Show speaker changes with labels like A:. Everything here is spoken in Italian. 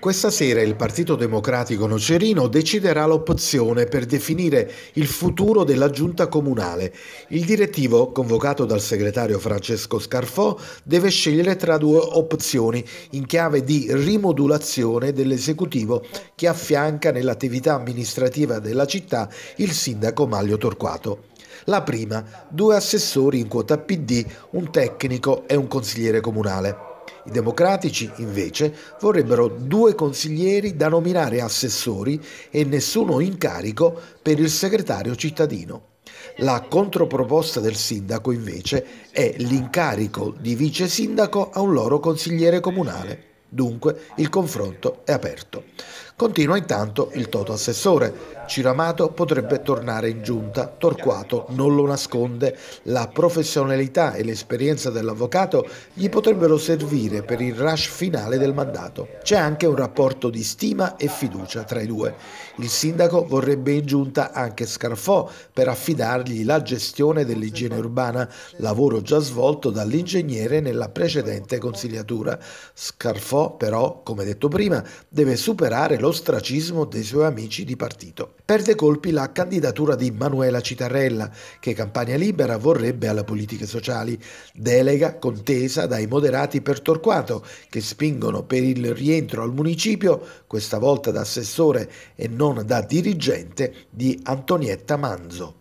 A: Questa sera il Partito Democratico Nocerino deciderà l'opzione per definire il futuro della giunta comunale. Il direttivo, convocato dal segretario Francesco Scarfò, deve scegliere tra due opzioni in chiave di rimodulazione dell'esecutivo che affianca nell'attività amministrativa della città il sindaco Maglio Torquato. La prima, due assessori in quota PD, un tecnico e un consigliere comunale. I democratici, invece, vorrebbero due consiglieri da nominare assessori e nessuno in carico per il segretario cittadino. La controproposta del sindaco, invece, è l'incarico di vice sindaco a un loro consigliere comunale. Dunque il confronto è aperto. Continua intanto il Toto Assessore, Ciramato potrebbe tornare in giunta. Torquato non lo nasconde. La professionalità e l'esperienza dell'avvocato gli potrebbero servire per il rush finale del mandato. C'è anche un rapporto di stima e fiducia tra i due. Il sindaco vorrebbe in giunta anche Scarfò per affidargli la gestione dell'igiene urbana, lavoro già svolto dall'ingegnere nella precedente consigliatura. Scarfò però, come detto prima, deve superare l'ostracismo dei suoi amici di partito perde colpi la candidatura di Manuela Citarella, che Campania Libera vorrebbe alle politiche sociali. Delega contesa dai moderati per Torquato, che spingono per il rientro al municipio, questa volta da assessore e non da dirigente, di Antonietta Manzo.